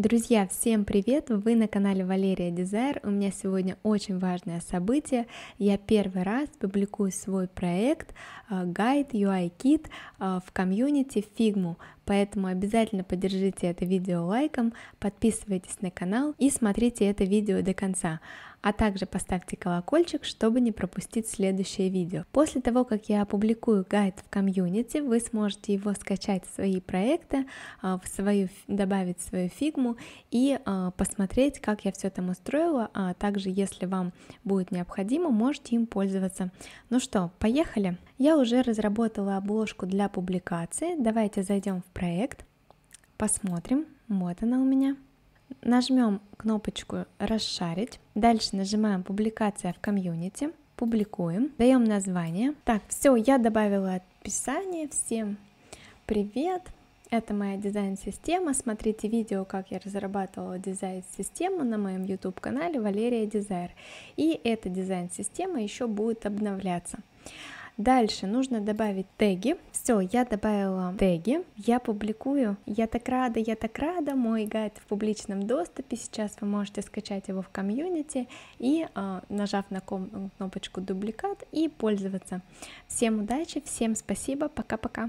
Друзья, всем привет! Вы на канале Валерия Дизайр. У меня сегодня очень важное событие. Я первый раз публикую свой проект гайд, UI Kit в комьюнити Figma, поэтому обязательно поддержите это видео лайком, подписывайтесь на канал и смотрите это видео до конца а также поставьте колокольчик, чтобы не пропустить следующее видео. После того, как я опубликую гайд в комьюнити, вы сможете его скачать в свои проекты, а, в свою, добавить в свою фигму и а, посмотреть, как я все там устроила. А также, если вам будет необходимо, можете им пользоваться. Ну что, поехали! Я уже разработала обложку для публикации. Давайте зайдем в проект, посмотрим. Вот она у меня нажмем кнопочку «Расшарить», дальше нажимаем «Публикация в комьюнити», публикуем, даем название. Так, все, я добавила описание. Всем привет! Это моя дизайн-система. Смотрите видео, как я разрабатывала дизайн-систему на моем YouTube-канале Валерия Дизайр. И эта дизайн-система еще будет обновляться. Дальше нужно добавить теги. Все, я добавила теги. Я публикую. Я так рада, я так рада. Мой гайд в публичном доступе. Сейчас вы можете скачать его в комьюнити и а, нажав на кнопочку дубликат и пользоваться. Всем удачи, всем спасибо. Пока-пока.